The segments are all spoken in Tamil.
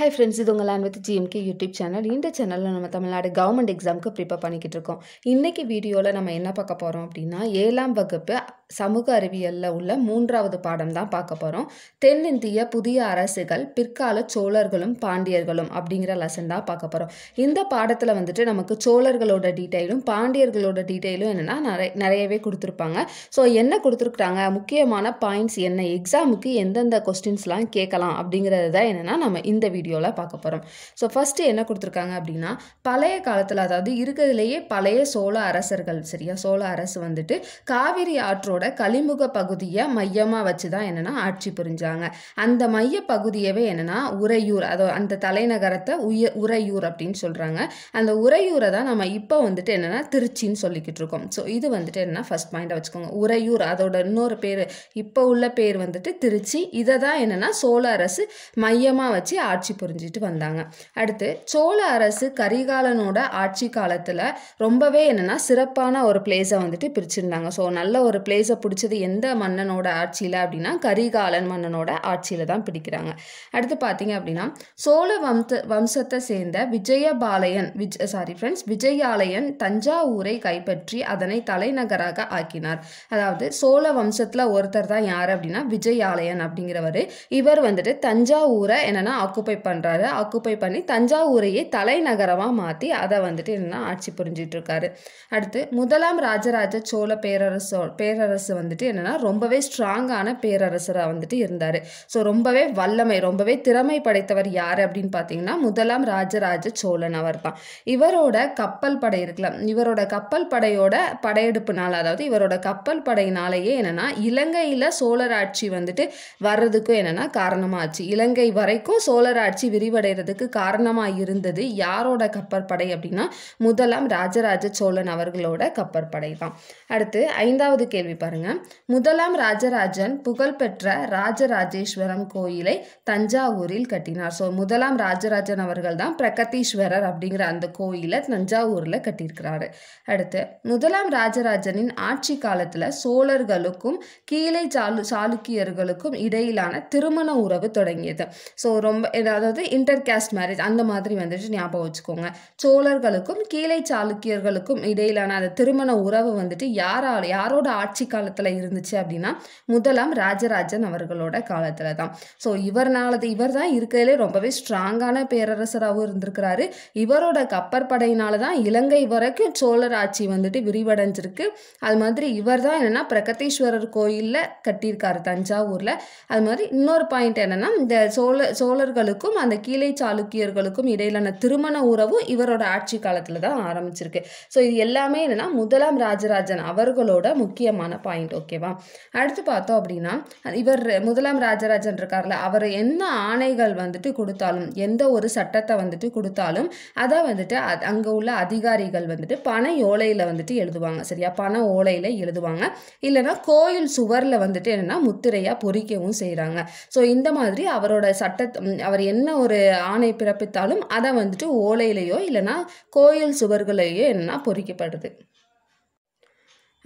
ஹை ஃப்ரெண்ட்ஸ் இது உங்கள் land with GMK YouTube channel இந்த சேனலில் நம்ம தமிழ்நாடு கவர்மெண்ட் எக்ஸாமுக்கு ப்ரிப்பேர் பண்ணிக்கிட்டு இருக்கோம் இன்றைக்கி வீடியோவில் நம்ம என்ன பார்க்க போகிறோம் அப்படின்னா ஏழாம் வகுப்பு சமூக அறிவியலில் உள்ள மூன்றாவது பாடம் தான் பார்க்க போகிறோம் தென்னிந்திய புதிய அரசுகள் பிற்கால சோழர்களும் பாண்டியர்களும் அப்படிங்கிற லெசன் தான் பார்க்க போகிறோம் இந்த பாடத்தில் வந்துட்டு நமக்கு சோழர்களோட டீட்டெயிலும் பாண்டியர்களோட டீட்டெயிலும் என்னென்னா நிறைய நிறையவே கொடுத்துருப்பாங்க ஸோ என்ன கொடுத்துருக்குறாங்க முக்கியமான பாயிண்ட்ஸ் என்ன எக்ஸாமுக்கு எந்தெந்த கொஸ்டின்ஸ்லாம் கேட்கலாம் அப்படிங்கிறது தான் என்னென்னா நம்ம இந்த வீடியோ வீடியோவில் பார்க்க போகிறோம் ஸோ ஃபஸ்ட்டு என்ன கொடுத்துருக்காங்க அப்படின்னா பழைய காலத்தில் அதாவது இருக்கிறதுலேயே பழைய சோழ அரசர்கள் சரியா சோழ அரசு வந்துட்டு காவிரி ஆற்றோட கலிமுக பகுதியை மையமாக வச்சு தான் என்னென்னா ஆட்சி புரிஞ்சாங்க அந்த மைய பகுதியவே என்னென்னா உறையூர் அதோ அந்த தலைநகரத்தை உய உறையூர் அப்படின்னு சொல்கிறாங்க அந்த உறையூரை தான் நம்ம இப்போ வந்துட்டு என்னென்னா திருச்சின்னு சொல்லிக்கிட்டு இருக்கோம் ஸோ இது வந்துட்டு என்னென்னா ஃபஸ்ட் பாயிண்டாக வச்சுக்கோங்க உறையூர் அதோட இன்னொரு பேர் இப்போ உள்ள பேர் வந்துட்டு திருச்சி இதை தான் என்னென்னா சோழ அரசு மையமாக வச்சு ஆட்சி புரிஞ்சிட்டு வந்தாங்க அடுத்து சோழ அரசு கரிகாலனோட ஆட்சி காலத்தில் ரொம்பவே என்னென்னா சிறப்பான ஒரு பிளேஸை வந்துட்டு பிரிச்சிருந்தாங்க ஸோ நல்ல ஒரு பிளேஸை பிடிச்சது எந்த மன்னனோட ஆட்சியில் அப்படின்னா கரிகாலன் மன்னனோட ஆட்சியில் தான் பிடிக்கிறாங்க அடுத்து பார்த்தீங்க அப்படின்னா சோழ வம்ச வம்சத்தை சேர்ந்த விஜயபாலயன் விஜ் சாரி ஃப்ரெண்ட்ஸ் விஜயாலயன் தஞ்சாவூரை கைப்பற்றி அதனை தலைநகராக ஆக்கினார் அதாவது சோழ வம்சத்தில் ஒருத்தர் தான் யார் அப்படின்னா விஜயாலயன் அப்படிங்கிறவர் இவர் வந்துட்டு தஞ்சாவூரை என்னென்னா ஆக்குப்பை பண்ணுறாரு ஆக்குப்பை பண்ணி தஞ்சாவூரையே தலைநகரமாக மாற்றி அதை வந்துட்டு என்னென்னா ஆட்சி புரிஞ்சிகிட்ருக்காரு அடுத்து முதலாம் ராஜராஜ சோழ பேரரசோ பேரரசு வந்துட்டு என்னென்னா ரொம்பவே ஸ்ட்ராங்கான பேரரசராக வந்துட்டு இருந்தார் ஸோ ரொம்பவே வல்லமை ரொம்பவே திறமை படைத்தவர் யார் அப்படின்னு பார்த்தீங்கன்னா முதலாம் ராஜராஜ சோழன் அவர் தான் இவரோட கப்பல் படை இருக்கலாம் இவரோட கப்பல் படையோட நாள் அதாவது இவரோட கப்பல் படையினாலேயே என்னென்னா இலங்கையில் சோழர் ஆட்சி வந்துட்டு வர்றதுக்கும் என்னென்னா காரணமாச்சு இலங்கை வரைக்கும் சோழர் ஆட்சி ஆட்சி விரிவடைகிறதுக்கு காரணமாக இருந்தது யாரோட கப்பற்படை அப்படின்னா முதலாம் ராஜராஜ சோழன் அவர்களோட கப்பற்படை தான் அடுத்து ஐந்தாவது கேள்வி பாருங்க முதலாம் ராஜராஜன் புகழ்பெற்ற ராஜராஜேஸ்வரம் கோயிலை தஞ்சாவூரில் கட்டினார் ஸோ முதலாம் ராஜராஜன் அவர்கள் தான் பிரகதீஸ்வரர் அப்படிங்கிற அந்த கோயிலை தஞ்சாவூரில் கட்டியிருக்கிறாரு அடுத்து முதலாம் ராஜராஜனின் ஆட்சி காலத்தில் சோழர்களுக்கும் கீழே சாலு சாளுக்கியர்களுக்கும் இடையிலான திருமண உறவு தொடங்கியது ஸோ ரொம்ப அதாவது இன்டர் கேஸ்ட் மேரேஜ் அந்த மாதிரி வந்துட்டு ஞாபகம் வச்சுக்கோங்க சோழர்களுக்கும் கீழே சாளுக்கியர்களுக்கும் இடையிலான அந்த திருமண உறவு வந்துட்டு யாரால் யாரோட ஆட்சி காலத்தில் இருந்துச்சு அப்படின்னா முதலாம் ராஜராஜன் அவர்களோட காலத்தில் தான் ஸோ இவர்னாலது இவர் தான் இருக்கிறதுலே ரொம்பவே ஸ்ட்ராங்கான பேரரசராகவும் இருந்திருக்கிறாரு இவரோட கப்பற்படையினால தான் இலங்கை வரைக்கும் சோழர் ஆட்சி வந்துட்டு விரிவடைஞ்சிருக்கு அது மாதிரி இவர் தான் என்னென்னா பிரகதீஸ்வரர் கோயிலில் கட்டியிருக்காரு தஞ்சாவூரில் அது மாதிரி இன்னொரு பாயிண்ட் என்னென்னா இந்த சோழ சோழர்களுக்கும் சாளுக்கியர்களுக்கும் அந்த கீழே சாளுக்கியர்களுக்கும் இடையிலான திருமண உறவும் இவரோட ஆட்சி காலத்தில் தான் ஆரம்பிச்சிருக்கு ஸோ இது எல்லாமே என்னென்னா முதலாம் ராஜராஜன் அவர்களோட முக்கியமான பாயிண்ட் ஓகேவா அடுத்து பார்த்தோம் அப்படின்னா இவர் முதலாம் ராஜராஜன் இருக்கார்ல அவர் என்ன ஆணைகள் வந்துட்டு கொடுத்தாலும் எந்த ஒரு சட்டத்தை வந்துட்டு கொடுத்தாலும் அதை வந்துட்டு அங்கே உள்ள அதிகாரிகள் வந்துட்டு பண ஓலையில் வந்துட்டு எழுதுவாங்க சரியா பண ஓலையில் எழுதுவாங்க இல்லைன்னா கோயில் சுவரில் வந்துட்டு என்னென்னா முத்திரையாக பொறிக்கவும் செய்கிறாங்க ஸோ இந்த மாதிரி அவரோட சட்ட அவர் என்ன என்ன ஒரு ஆணை பிறப்பித்தாலும் அதை வந்துட்டு ஓலையிலையோ இல்லைனா கோயில் சுவர்களையோ என்ன பொறிக்கப்படுது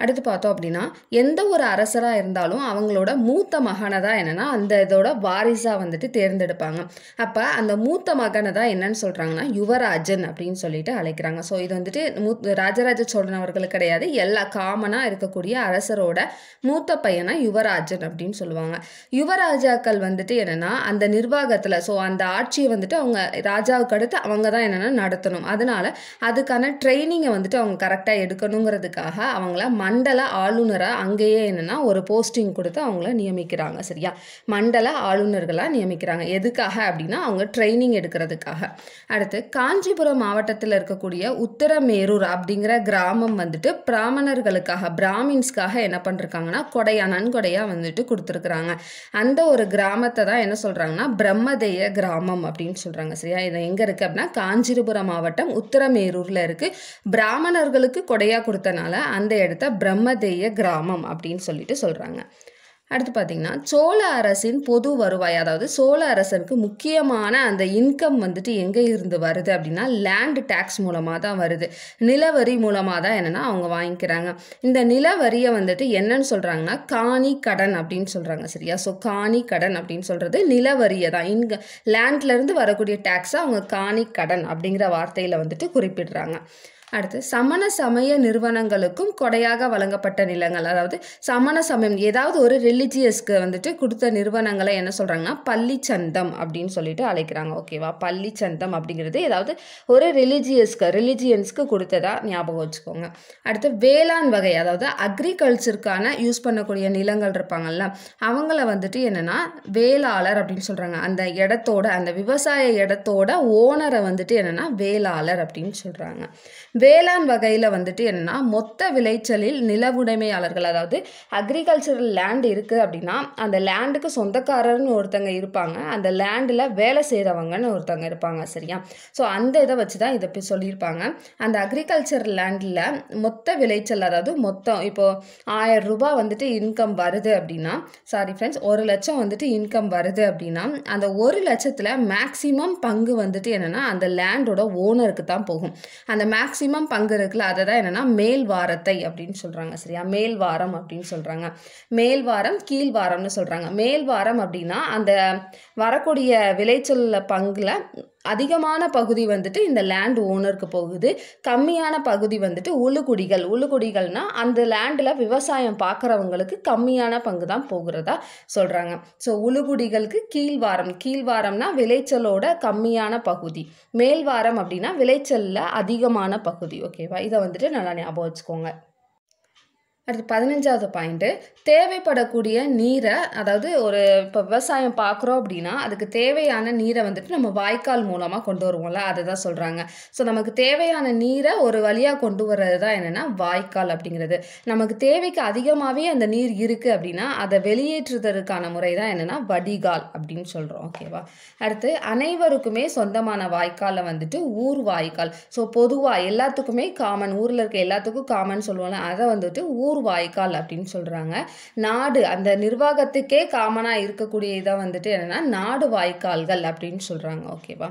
அடுத்து பார்த்தோம் அப்படின்னா எந்த ஒரு அரசராக இருந்தாலும் அவங்களோட மூத்த மகனை தான் என்னென்னா அந்த இதோட வாரிசாக வந்துட்டு தேர்ந்தெடுப்பாங்க அப்போ அந்த மூத்த மகனை தான் என்னன்னு சொல்கிறாங்கன்னா யுவராஜன் அப்படின்னு சொல்லிட்டு அழைக்கிறாங்க ஸோ இது வந்துட்டு மூ ராஜராஜ சோழன் அவர்கள் கிடையாது எல்லா காமனாக இருக்கக்கூடிய அரசரோட மூத்த பையனாக யுவராஜன் அப்படின்னு சொல்லுவாங்க யுவராஜாக்கள் வந்துட்டு என்னென்னா அந்த நிர்வாகத்தில் ஸோ அந்த ஆட்சியை வந்துட்டு அவங்க ராஜாவுக்கு அடுத்து அவங்க தான் என்னென்னா நடத்தணும் அதனால் அதுக்கான ட்ரைனிங்கை வந்துட்டு அவங்க கரெக்டாக எடுக்கணுங்கிறதுக்காக அவங்கள மண்டல ஆளுநராக அங்கேயே என்னென்னா ஒரு போஸ்டிங் கொடுத்து அவங்கள நியமிக்கிறாங்க சரியா மண்டல ஆளுநர்களாக நியமிக்கிறாங்க எதுக்காக அப்படின்னா அவங்க ட்ரைனிங் எடுக்கிறதுக்காக அடுத்து காஞ்சிபுரம் மாவட்டத்தில் இருக்கக்கூடிய உத்தரமேரூர் அப்படிங்கிற கிராமம் வந்துட்டு பிராமணர்களுக்காக பிராமின்ஸ்க்காக என்ன பண்ணிருக்காங்கன்னா கொடையா நன்கொடையாக வந்துட்டு கொடுத்துருக்குறாங்க அந்த ஒரு கிராமத்தை தான் என்ன சொல்கிறாங்கன்னா பிரம்மதேய கிராமம் அப்படின்னு சொல்கிறாங்க சரியா இது எங்கே இருக்குது அப்படின்னா காஞ்சிபுரம் மாவட்டம் உத்தரமேரூரில் இருக்குது பிராமணர்களுக்கு கொடையாக கொடுத்தனால அந்த இடத்த பிரம்மதேய கிராமம் அப்படின்னு சொல்லிட்டு சொல்கிறாங்க அடுத்து பார்த்திங்கன்னா சோழ அரசின் பொது வருவாய் அதாவது சோழ அரசனுக்கு முக்கியமான அந்த இன்கம் வந்துட்டு எங்கே இருந்து வருது அப்படின்னா லேண்ட் டேக்ஸ் மூலமாக தான் வருது நிலவரி மூலமாக தான் என்னென்னா அவங்க வாங்கிக்கிறாங்க இந்த நிலவரியை வந்துட்டு என்னன்னு சொல்கிறாங்கன்னா காணி கடன் அப்படின்னு சொல்கிறாங்க சரியா ஸோ காணி கடன் அப்படின்னு சொல்கிறது நிலவரியை தான் இன்க லேண்ட்லேருந்து வரக்கூடிய டேக்ஸை அவங்க காணி கடன் அப்படிங்கிற வார்த்தையில் வந்துட்டு குறிப்பிடுறாங்க அடுத்து சமண சமய நிறுவனங்களுக்கும் கொடையாக வழங்கப்பட்ட நிலங்கள் அதாவது சமண சமயம் ஏதாவது ஒரு ரிலிஜியஸ்க்கு வந்துட்டு கொடுத்த நிறுவனங்களை என்ன சொல்கிறாங்கன்னா பள்ளி சந்தம் அப்படின்னு சொல்லிட்டு அழைக்கிறாங்க ஓகேவா பள்ளி சந்தம் அப்படிங்கிறது ஏதாவது ஒரு ரிலிஜியஸ்க்கு ரிலிஜியன்ஸ்க்கு கொடுத்ததா ஞாபகம் வச்சுக்கோங்க அடுத்து வேளாண் வகை அதாவது அக்ரிகல்ச்சருக்கான யூஸ் பண்ணக்கூடிய நிலங்கள் இருப்பாங்கல்ல அவங்கள வந்துட்டு என்னென்னா வேளாளர் அப்படின்னு சொல்கிறாங்க அந்த இடத்தோட அந்த விவசாய இடத்தோட ஓனரை வந்துட்டு என்னென்னா வேளாளர் அப்படின்னு சொல்கிறாங்க வேளாண் வகையில் வந்துட்டு என்னென்னா மொத்த விளைச்சலில் நிலவுடைமையாளர்கள் அதாவது அக்ரிகல்ச்சரல் லேண்ட் இருக்குது அப்படின்னா அந்த லேண்டுக்கு சொந்தக்காரர்னு ஒருத்தங்க இருப்பாங்க அந்த லேண்டில் வேலை செய்கிறவங்கன்னு ஒருத்தவங்க இருப்பாங்க சரியா ஸோ அந்த இதை வச்சு தான் இதை சொல்லியிருப்பாங்க அந்த அக்ரிகல்ச்சர் லேண்டில் மொத்த விளைச்சல் அதாவது மொத்தம் இப்போது ஆயிரம் ரூபாய் வந்துட்டு இன்கம் வருது அப்படின்னா சாரி ஃப்ரெண்ட்ஸ் ஒரு லட்சம் வந்துட்டு இன்கம் வருது அப்படின்னா அந்த ஒரு லட்சத்தில் மேக்ஸிமம் பங்கு வந்துட்டு என்னென்னா அந்த லேண்டோட ஓனருக்கு தான் போகும் அந்த மேக்ஸிமம் சிம்மம் பங்கு இருக்குல்ல அதை தான் என்னென்னா மேல் வாரத்தை அப்படின்னு சொல்கிறாங்க சரியா மேல் வாரம் அப்படின்னு சொல்கிறாங்க மேல் வாரம் கீழ் வாரம்னு சொல்கிறாங்க மேல் வாரம் அப்படின்னா அந்த வரக்கூடிய விளைச்சல் பங்கில் அதிகமான பகுதி வந்துட்டு இந்த லேண்ட் ஓனருக்கு போகுது கம்மியான பகுதி வந்துட்டு உழுகுடிகள் உழுக்குடிகள்னால் அந்த லேண்டில் விவசாயம் பார்க்குறவங்களுக்கு கம்மியான பங்கு தான் போகிறதா சொல்கிறாங்க ஸோ உழுகுடிகளுக்கு கீழ்வாரம் கீழ்வாரம்னா விளைச்சலோட கம்மியான பகுதி மேல்வாரம் அப்படின்னா விளைச்சலில் அதிகமான பகுதி ஓகேவா இதை வந்துட்டு நல்லா ஞாபகம் வச்சுக்கோங்க அடுத்து பதினஞ்சாவது பாயிண்ட்டு தேவைப்படக்கூடிய நீரை அதாவது ஒரு இப்போ விவசாயம் பார்க்குறோம் அப்படின்னா அதுக்கு தேவையான நீரை வந்துட்டு நம்ம வாய்க்கால் மூலமாக கொண்டு வருவோம்ல அதை தான் சொல்கிறாங்க ஸோ நமக்கு தேவையான நீரை ஒரு வழியாக கொண்டு வர்றது தான் என்னென்னா வாய்க்கால் அப்படிங்கிறது நமக்கு தேவைக்கு அதிகமாகவே அந்த நீர் இருக்குது அப்படின்னா அதை வெளியேற்றுவதற்கான முறை தான் என்னென்னா வடிகால் அப்படின்னு சொல்கிறோம் ஓகேவா அடுத்து அனைவருக்குமே சொந்தமான வாய்க்காலில் வந்துட்டு ஊர் வாய்க்கால் ஸோ பொதுவாக எல்லாத்துக்குமே காமன் ஊரில் இருக்க எல்லாத்துக்கும் காமன் சொல்லுவோம்ல அதை வந்துட்டு ஊர் ஊர் வாய்க்கால் அப்படின்னு சொல்கிறாங்க நாடு அந்த நிர்வாகத்துக்கே காமனாக இருக்கக்கூடியதாக வந்துட்டு என்னென்னா நாடு வாய்க்கால்கள் அப்படின்னு சொல்கிறாங்க ஓகேவா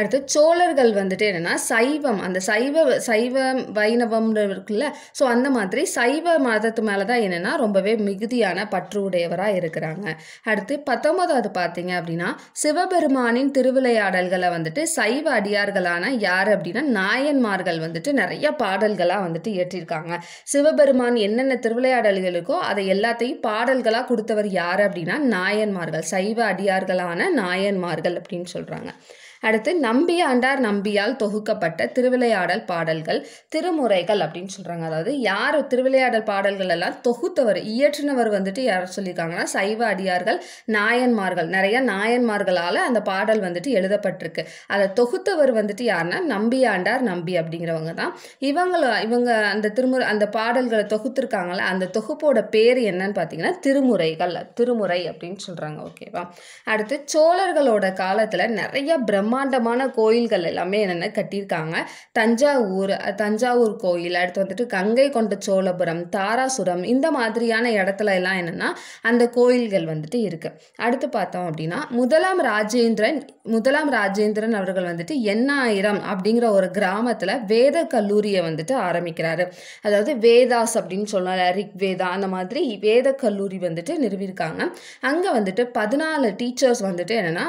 அடுத்து சோழர்கள் வந்துட்டு என்னென்னா சைவம் அந்த சைவ சைவம் வைணவம்னு இருக்குல்ல ஸோ அந்த மாதிரி சைவ மதத்து மேலே தான் என்னென்னா ரொம்பவே மிகுதியான பற்று உடையவராக இருக்கிறாங்க அடுத்து பத்தொன்பதாவது பார்த்தீங்க அப்படின்னா சிவபெருமானின் திருவிளையாடல்களை வந்துட்டு சைவ அடியார்களான யார் அப்படின்னா நாயன்மார்கள் வந்துட்டு நிறைய பாடல்களாக வந்துட்டு இயற்றியிருக்காங்க சிவபெருமான் என்னென்ன திருவிளையாடல்கள் இருக்கோ அதை எல்லாத்தையும் பாடல்களாக கொடுத்தவர் யார் அப்படின்னா நாயன்மார்கள் சைவ அடியார்களான நாயன்மார்கள் அப்படின்னு சொல்கிறாங்க அடுத்து நம்பி ஆண்டார் நம்பியால் தொகுக்கப்பட்ட திருவிளையாடல் பாடல்கள் திருமுறைகள் அப்படின்னு சொல்கிறாங்க அதாவது யார் திருவிளையாடல் பாடல்கள் எல்லாம் தொகுத்தவர் இயற்றினவர் வந்துட்டு யார் சொல்லியிருக்காங்கன்னா சைவ அடியார்கள் நாயன்மார்கள் நிறைய நாயன்மார்களால் அந்த பாடல் வந்துட்டு எழுதப்பட்டிருக்கு அதை தொகுத்தவர் வந்துட்டு யாருன்னா நம்பி ஆண்டார் நம்பி அப்படிங்கிறவங்க தான் இவங்கள இவங்க அந்த திருமுறை அந்த பாடல்களை தொகுத்துருக்காங்கள அந்த தொகுப்போட பேர் என்னன்னு பார்த்தீங்கன்னா திருமுறைகள் திருமுறை அப்படின்னு சொல்கிறாங்க ஓகேவா அடுத்து சோழர்களோட காலத்தில் நிறைய பிரம்ம பிரம்மாண்டமான கோயில்கள் எல்லாமே என்னென்ன கட்டியிருக்காங்க தஞ்சாவூர் தஞ்சாவூர் கோயில் அடுத்து வந்துட்டு கங்கை கொண்ட சோழபுரம் தாராசுரம் இந்த மாதிரியான இடத்துல எல்லாம் என்னென்னா அந்த கோயில்கள் வந்துட்டு இருக்குது அடுத்து பார்த்தோம் அப்படின்னா முதலாம் ராஜேந்திரன் முதலாம் ராஜேந்திரன் அவர்கள் வந்துட்டு எண்ணாயிரம் அப்படிங்கிற ஒரு கிராமத்தில் வேத கல்லூரியை வந்துட்டு ஆரம்பிக்கிறாரு அதாவது வேதாஸ் அப்படின்னு சொல்லலாம் ரிக் வேதா அந்த மாதிரி வேத கல்லூரி வந்துட்டு நிறுவியிருக்காங்க அங்கே வந்துட்டு பதினாலு டீச்சர்ஸ் வந்துட்டு என்னென்னா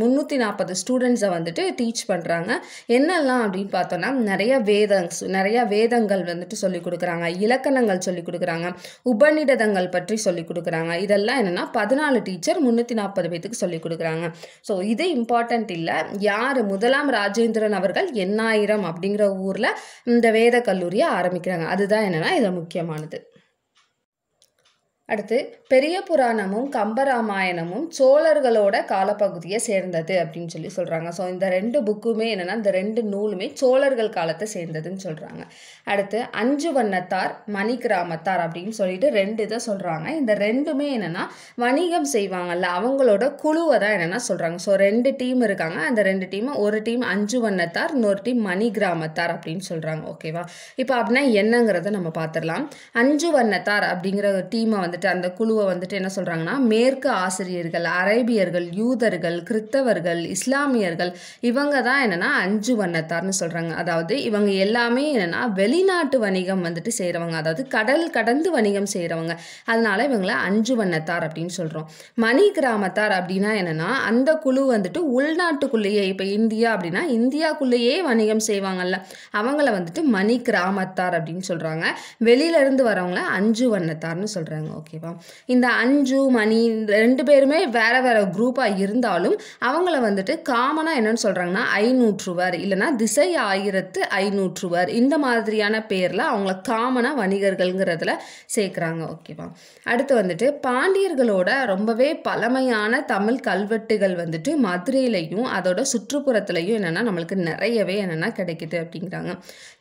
முந்நூற்றி நாற்பது ஸ்டூடெண்ட் ஸ்டூடெண்ட்ஸை வந்துட்டு டீச் பண்ணுறாங்க என்னெல்லாம் அப்படின்னு பார்த்தோன்னா நிறைய வேதங்ஸ் நிறைய வேதங்கள் வந்துட்டு சொல்லிக் கொடுக்குறாங்க இலக்கணங்கள் சொல்லிக் கொடுக்குறாங்க உபநிடதங்கள் பற்றி சொல்லிக் கொடுக்குறாங்க இதெல்லாம் என்னென்னா பதினாலு டீச்சர் முந்நூற்றி நாற்பது பேத்துக்கு சொல்லிக் கொடுக்குறாங்க ஸோ இது இம்பார்ட்டண்ட் இல்லை யார் முதலாம் ராஜேந்திரன் அவர்கள் எண்ணாயிரம் அப்படிங்கிற ஊரில் இந்த வேத கல்லூரியை ஆரம்பிக்கிறாங்க அதுதான் என்னென்னா இதில் முக்கியமானது அடுத்து பெரிய புராணமும் கம்பராமாயணமும் சோழர்களோட காலப்பகுதியை சேர்ந்தது அப்படின்னு சொல்லி சொல்கிறாங்க ஸோ இந்த ரெண்டு புக்குமே என்னென்னா இந்த ரெண்டு நூலுமே சோழர்கள் காலத்தை சேர்ந்ததுன்னு சொல்கிறாங்க அடுத்து அஞ்சு வண்ணத்தார் மணி கிராமத்தார் அப்படின்னு சொல்லிட்டு ரெண்டு இதை சொல்கிறாங்க இந்த ரெண்டுமே என்னென்னா வணிகம் செய்வாங்கல்ல அவங்களோட குழுவை தான் என்னென்னா சொல்கிறாங்க ஸோ ரெண்டு டீம் இருக்காங்க அந்த ரெண்டு டீமும் ஒரு டீம் அஞ்சு வண்ணத்தார் இன்னொரு டீம் மணி கிராமத்தார் அப்படின்னு சொல்கிறாங்க ஓகேவா இப்போ அப்படின்னா என்னங்கிறத நம்ம பார்த்துடலாம் அஞ்சு வண்ணத்தார் அப்படிங்கிற டீமை வந்து வந்துட்டு அந்த குழுவை வந்துட்டு என்ன சொல்கிறாங்கன்னா மேற்கு ஆசிரியர்கள் அரேபியர்கள் யூதர்கள் கிறித்தவர்கள் இஸ்லாமியர்கள் இவங்க தான் என்னென்னா அஞ்சு வண்ணத்தார்னு சொல்கிறாங்க அதாவது இவங்க எல்லாமே என்னென்னா வெளிநாட்டு வணிகம் வந்துட்டு செய்கிறவங்க அதாவது கடல் கடந்து வணிகம் செய்கிறவங்க அதனால் இவங்களை அஞ்சு வண்ணத்தார் அப்படின்னு சொல்கிறோம் மணி கிராமத்தார் அப்படின்னா என்னென்னா அந்த குழு வந்துட்டு உள்நாட்டுக்குள்ளேயே இப்போ இந்தியா அப்படின்னா இந்தியாக்குள்ளேயே வணிகம் செய்வாங்கல்ல அவங்கள வந்துட்டு மணி கிராமத்தார் அப்படின்னு சொல்கிறாங்க வெளியிலேருந்து வரவங்கள அஞ்சு வண்ணத்தார்னு சொல்கிறாங்க ஓகேவா இந்த அஞ்சு மணி இந்த ரெண்டு பேருமே வேறு வேறு குரூப்பாக இருந்தாலும் அவங்கள வந்துட்டு காமனாக என்னென்னு சொல்கிறாங்கன்னா ஐநூற்றுவர் இல்லைனா திசை ஆயிரத்து ஐநூற்றுவர் இந்த மாதிரியான பேரில் அவங்கள காமனாக வணிகர்கள்ங்கிறதுல சேர்க்குறாங்க ஓகேவா அடுத்து வந்துட்டு பாண்டியர்களோட ரொம்பவே பழமையான தமிழ் கல்வெட்டுகள் வந்துட்டு மதுரையிலையும் அதோட சுற்றுப்புறத்துலையும் என்னென்னா நம்மளுக்கு நிறையவே என்னென்னா கிடைக்குது அப்படிங்கிறாங்க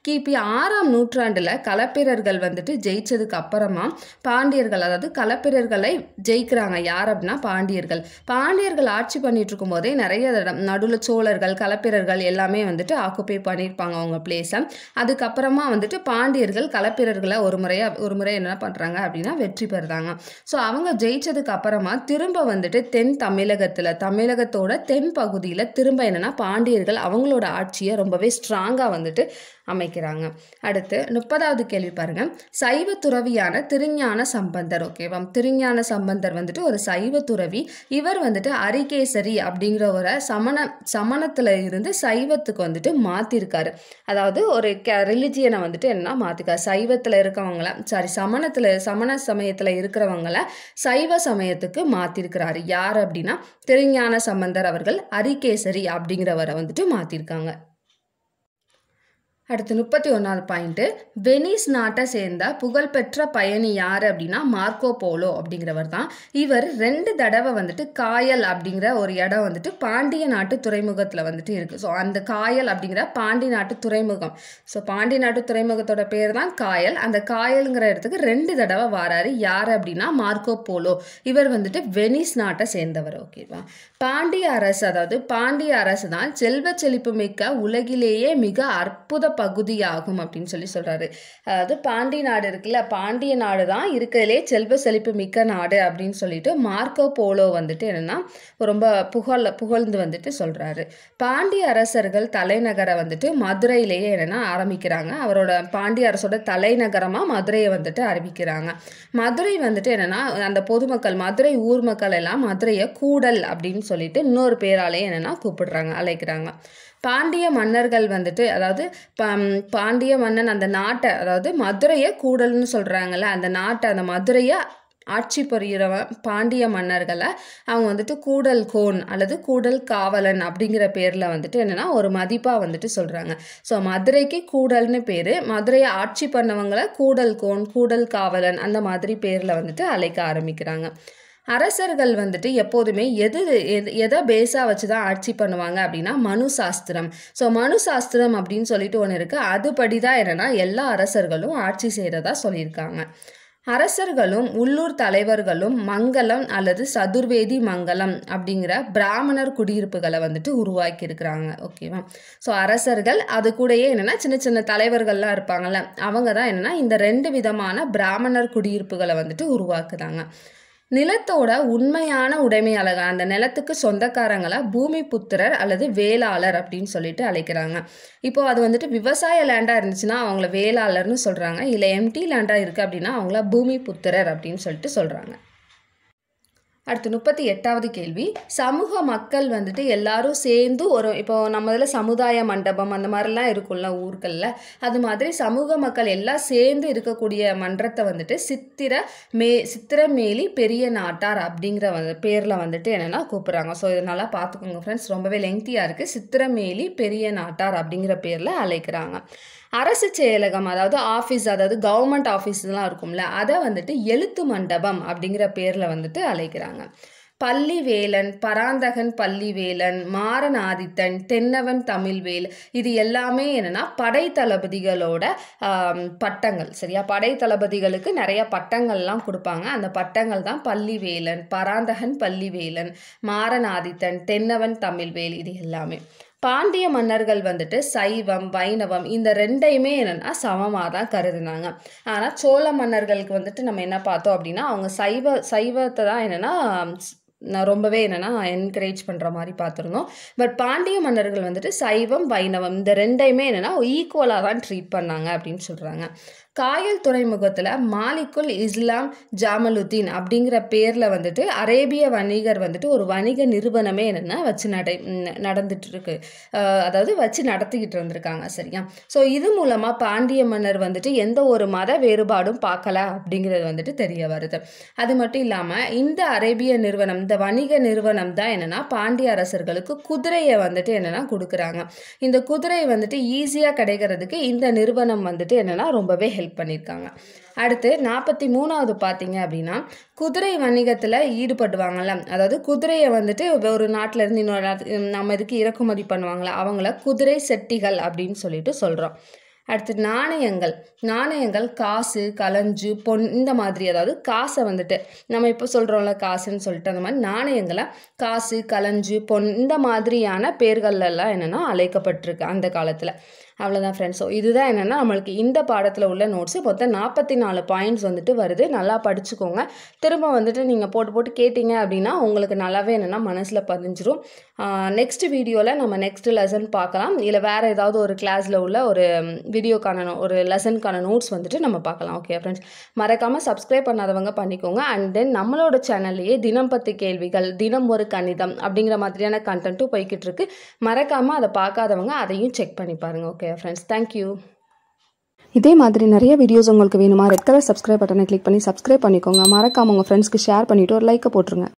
கிபி ஆறாம் நூற்றாண்டில் களப்பிரர்கள் வந்துட்டு ஜெயிச்சதுக்கு அப்புறமா பாண்டியர்கள் அதாவது களப்பிரர்களை ஜெயிக்கிறாங்க யார் அப்படின்னா பாண்டியர்கள் பாண்டியர்கள் ஆட்சி பண்ணிட்டு இருக்கும் போதே நிறைய நடுவில் சோழர்கள் களப்பிரர்கள் எல்லாமே வந்துட்டு ஆக்குப்பை பண்ணியிருப்பாங்க அவங்க பிளேஸை அதுக்கப்புறமா வந்துட்டு பாண்டியர்கள் களப்பிரர்களை ஒரு முறையாக ஒரு முறை என்ன பண்ணுறாங்க அப்படின்னா வெற்றி பெறுறாங்க ஸோ அவங்க ஜெயிச்சதுக்கு அப்புறமா திரும்ப வந்துட்டு தென் தமிழகத்தில் தமிழகத்தோட தென் பகுதியில் திரும்ப என்னென்னா பாண்டியர்கள் அவங்களோட ஆட்சியை ரொம்பவே ஸ்ட்ராங்காக வந்துட்டு அமைக்கிறாங்க அடுத்து முப்பதாவது கேள்வி பாருங்கள் சைவ துறவியான திருஞான சம்பந்தர் ஓகேவா திருஞான சம்பந்தர் வந்துட்டு ஒரு சைவ துறவி இவர் வந்துட்டு அரிகேசரி அப்படிங்கிற ஒரு சமண சமணத்தில் இருந்து சைவத்துக்கு வந்துட்டு மாத்திருக்காரு அதாவது ஒரு க ரிலிஜியனை வந்துட்டு என்ன மாற்றிக்காரு சைவத்தில் இருக்கவங்கள சாரி சமணத்தில் சமண சமயத்தில் இருக்கிறவங்கள சைவ சமயத்துக்கு மாற்றிருக்கிறாரு யார் அப்படின்னா திருஞான சம்பந்தர் அவர்கள் அரிகேசரி அப்படிங்கிறவரை வந்துட்டு மாற்றிருக்காங்க அடுத்து முப்பத்தி ஒன்றாவது பாயிண்ட்டு வெனிஸ் நாட்டை சேர்ந்த புகழ்பெற்ற பயணி யார் அப்படின்னா மார்க்கோ போலோ அப்படிங்கிறவர் தான் இவர் ரெண்டு தடவை வந்துட்டு காயல் அப்படிங்கிற ஒரு இடம் வந்துட்டு பாண்டிய நாட்டு துறைமுகத்தில் வந்துட்டு இருக்குது ஸோ அந்த காயல் அப்படிங்கிற பாண்டி நாட்டு துறைமுகம் ஸோ பாண்டி நாட்டு துறைமுகத்தோட பேர் தான் காயல் அந்த காயலுங்கிற இடத்துக்கு ரெண்டு தடவை வராரு யார் அப்படின்னா மார்க்கோ போலோ இவர் வந்துட்டு வெனிஸ் நாட்டை சேர்ந்தவர் ஓகேவா பாண்டிய அரசு அதாவது பாண்டிய அரசு தான் செல்வ செழிப்பு மிக்க உலகிலேயே மிக அற்புத பகுதியாகும் அப்படின்னு சொல்லி சொல்கிறாரு அதாவது பாண்டிய நாடு இருக்குல்ல பாண்டிய நாடு தான் இருக்கிறதுலே செல்வ செழிப்பு மிக்க நாடு அப்படின்னு சொல்லிட்டு மார்க்கோ போலோ வந்துட்டு என்னென்னா ரொம்ப புகழ் புகழ்ந்து வந்துட்டு சொல்கிறாரு பாண்டிய அரசர்கள் தலைநகரை வந்துட்டு மதுரையிலேயே என்னென்னா ஆரம்பிக்கிறாங்க அவரோட பாண்டிய அரசோட தலைநகரமாக மதுரையை வந்துட்டு அறிவிக்கிறாங்க மதுரை வந்துட்டு என்னென்னா அந்த பொதுமக்கள் மதுரை ஊர் மக்கள் எல்லாம் மதுரையை கூடல் அப்படின்னு சொல்லிட்டு இன்னொரு பேராலேயே என்னென்னா கூப்பிடுறாங்க அழைக்கிறாங்க பாண்டிய மன்னர்கள் வந்துட்டு அதாவது பாண்டிய மன்னன் அந்த நாட்டை அதாவது மதுரையை கூடல்னு சொல்கிறாங்கல்ல அந்த நாட்டை அந்த மதுரையை ஆட்சி புரிகிறவன் பாண்டிய மன்னர்களை அவங்க வந்துட்டு கூடல் கோன் அல்லது கூடல் காவலன் அப்படிங்கிற பேரில் வந்துட்டு என்னென்னா ஒரு மதிப்பாக வந்துட்டு சொல்கிறாங்க ஸோ மதுரைக்கு கூடல்னு பேர் மதுரையை ஆட்சி பண்ணவங்களை கூடல் கோன் கூடல் காவலன் அந்த மாதிரி பேரில் வந்துட்டு அழைக்க ஆரம்பிக்கிறாங்க அரசர்கள் வந்துட்டு எப்போதுமே எது எது எதை பேஸாக வச்சு தான் ஆட்சி பண்ணுவாங்க அப்படின்னா மனு சாஸ்திரம் ஸோ மனு சாஸ்திரம் அப்படின்னு சொல்லிட்டு ஒன்று இருக்குது அதுபடி தான் என்னென்னா எல்லா அரசர்களும் ஆட்சி செய்கிறதா சொல்லியிருக்காங்க அரசர்களும் உள்ளூர் தலைவர்களும் மங்கலம் அல்லது சதுர்வேதி மங்கலம் அப்படிங்கிற பிராமணர் குடியிருப்புகளை வந்துட்டு உருவாக்கியிருக்கிறாங்க ஓகேவா ஸோ அரசர்கள் அது கூடயே என்னென்னா சின்ன சின்ன தலைவர்கள்லாம் இருப்பாங்கள்ல அவங்க தான் என்னென்னா இந்த ரெண்டு விதமான பிராமணர் குடியிருப்புகளை வந்துட்டு உருவாக்குறாங்க நிலத்தோட உண்மையான உடைமையாளர் அந்த நிலத்துக்கு சொந்தக்காரங்களை பூமி புத்திரர் அல்லது வேளாளர் அப்படின்னு சொல்லிட்டு அழைக்கிறாங்க இப்போது அது வந்துட்டு விவசாய லேண்டாக இருந்துச்சுன்னா அவங்கள வேளாளர்னு சொல்கிறாங்க இல்லை எம்டி லேண்டாக இருக்குது அப்படின்னா அவங்கள பூமி புத்திரர் அப்படின்னு சொல்லிட்டு சொல்கிறாங்க அடுத்து முப்பத்தி எட்டாவது கேள்வி சமூக மக்கள் வந்துட்டு எல்லாரும் சேர்ந்து ஒரு இப்போ நம்ம இதில் சமுதாய மண்டபம் அந்த மாதிரிலாம் இருக்கும்ல ஊர்களில் அது மாதிரி சமூக மக்கள் எல்லாம் சேர்ந்து இருக்கக்கூடிய மன்றத்தை வந்துட்டு சித்திர மே சித்திரமேலி பெரிய நாட்டார் அப்படிங்கிற வந்து பேரில் வந்துட்டு என்னென்னா கூப்பிட்றாங்க ஸோ இதனால் பார்த்துக்கோங்க ஃப்ரெண்ட்ஸ் ரொம்பவே லெங்க்த்தியாக இருக்குது சித்திரமேலி பெரிய நாட்டார் அப்படிங்கிற பேரில் அழைக்கிறாங்க அரசு செயலகம் அதாவது ஆஃபீஸ் அதாவது கவர்மெண்ட் ஆஃபீஸ்லாம் இருக்கும்ல அதை வந்துட்டு எழுத்து மண்டபம் அப்படிங்கிற பேரில் வந்துட்டு அழைக்கிறாங்க பள்ளிவேலன் பராந்தகன் பள்ளிவேலன் மாறன் ஆதித்தன் தென்னவன் தமிழ்வேல் இது எல்லாமே என்னென்னா படை தளபதிகளோட பட்டங்கள் சரியா படை தளபதிகளுக்கு நிறைய பட்டங்கள்லாம் கொடுப்பாங்க அந்த பட்டங்கள் தான் பள்ளிவேலன் பராந்தகன் பள்ளிவேலன் மாறன் ஆதித்தன் தென்னவன் தமிழ்வேல் இது எல்லாமே பாண்டிய மன்னர்கள் வந்துட்டு சைவம் வைணவம் இந்த ரெண்டையுமே என்னென்னா சமமாக தான் கருதுனாங்க ஆனால் சோழ மன்னர்களுக்கு வந்துட்டு நம்ம என்ன பார்த்தோம் அப்படின்னா அவங்க சைவ சைவத்தை தான் என்னென்னா நான் ரொம்பவே என்னென்னா என்கரேஜ் பண்ணுற மாதிரி பார்த்துருந்தோம் பட் பாண்டிய மன்னர்கள் வந்துட்டு சைவம் வைணவம் இந்த ரெண்டையுமே என்னென்னா ஈக்குவலாக தான் ட்ரீட் பண்ணாங்க அப்படின்னு சொல்கிறாங்க காயல் துறைமுகத்தில் மாலிக்குல் இஸ்லாம் ஜாமலுத்தீன் அப்படிங்கிற பேரில் வந்துட்டு அரேபிய வணிகர் வந்துட்டு ஒரு வணிக நிறுவனமே என்னென்னா வச்சு நடை நடந்துட்டுருக்கு அதாவது வச்சு நடத்திக்கிட்டு இருந்திருக்காங்க சரியா ஸோ இது மூலமாக பாண்டிய மன்னர் வந்துட்டு எந்த ஒரு மத வேறுபாடும் பார்க்கல அப்படிங்கிறது வந்துட்டு தெரிய வருது அது மட்டும் இல்லாமல் இந்த அரேபிய நிறுவனம் இந்த வணிக நிறுவனம் தான் என்னென்னா பாண்டிய அரசர்களுக்கு குதிரையை வந்துட்டு என்னென்னா கொடுக்குறாங்க இந்த குதிரை வந்துட்டு ஈஸியாக கிடைக்கிறதுக்கு இந்த நிறுவனம் வந்துட்டு என்னென்னா ரொம்பவே ஹெல்ப் ஹெல்ப் பண்ணியிருக்காங்க அடுத்து நாற்பத்தி மூணாவது பார்த்தீங்க அப்படின்னா குதிரை வணிகத்தில் ஈடுபடுவாங்கள்ல அதாவது குதிரையை வந்துட்டு ஒரு நாட்டிலேருந்து இன்னொரு நம்ம இதுக்கு இறக்குமதி பண்ணுவாங்களே அவங்கள குதிரை செட்டிகள் அப்படின்னு சொல்லிட்டு சொல்கிறோம் அடுத்து நாணயங்கள் நாணயங்கள் காசு கலஞ்சு பொன் இந்த மாதிரி அதாவது காசை வந்துட்டு நம்ம இப்போ சொல்கிறோம்ல காசுன்னு சொல்லிட்டு அந்த மாதிரி நாணயங்களை காசு கலஞ்சு பொன் இந்த மாதிரியான பேர்களெல்லாம் என்னென்னா அழைக்கப்பட்டிருக்கு அந்த காலத்தில் அவ்வளோதான் ஃப்ரெண்ட்ஸ் ஸோ இதுதான் என்னென்னா நம்மளுக்கு இந்த பாடத்தில் உள்ள நோட்ஸு மொத்தம் நாற்பத்தி நாலு பாயிண்ட்ஸ் வந்துட்டு வருது நல்லா படிச்சுக்கோங்க திரும்ப வந்துட்டு நீங்கள் போட்டு போட்டு கேட்டிங்க அப்படின்னா உங்களுக்கு நல்லாவே என்னென்னா மனசில் பதிஞ்சிரும் நெக்ஸ்ட் வீடியோவில் நம்ம நெக்ஸ்ட் லெசன் பார்க்கலாம் இல்லை வேறு ஏதாவது ஒரு கிளாஸில் உள்ள ஒரு வீடியோக்கான ஒரு லெசனுக்கான நோட்ஸ் வந்துட்டு நம்ம பார்க்கலாம் ஓகே ஃப்ரெண்ட்ஸ் மறக்காமல் சப்ஸ்கிரைப் பண்ணாதவங்க பண்ணிக்கோங்க அண்ட் தென் நம்மளோட சேனல்லையே தினம் பத்து கேள்விகள் தினம் ஒரு கணிதம் அப்படிங்கிற மாதிரியான கண்டென்ட்டும் போய்கிட்டு இருக்கு மறக்காமல் அதை பார்க்காதவங்க அதையும் செக் பண்ணி பாருங்கள் ஓகே ஓகே ஃப்ரெண்ட்ஸ் தேங்க்யூ இதே மாதிரி நிறைய வீடியோஸ் உங்களுக்கு வேணுமா ரெட் கலர் சப்ஸ்கிரைப் பட்டனை கிளிக் பண்ணி சப்ஸ்கிரைப் பண்ணிக்கோங்க மறக்காம உங்கள் ஃப்ரெண்ட்ஸ்க்கு ஷேர் பண்ணிவிட்டு ஒரு லைக்கை போட்டுருங்க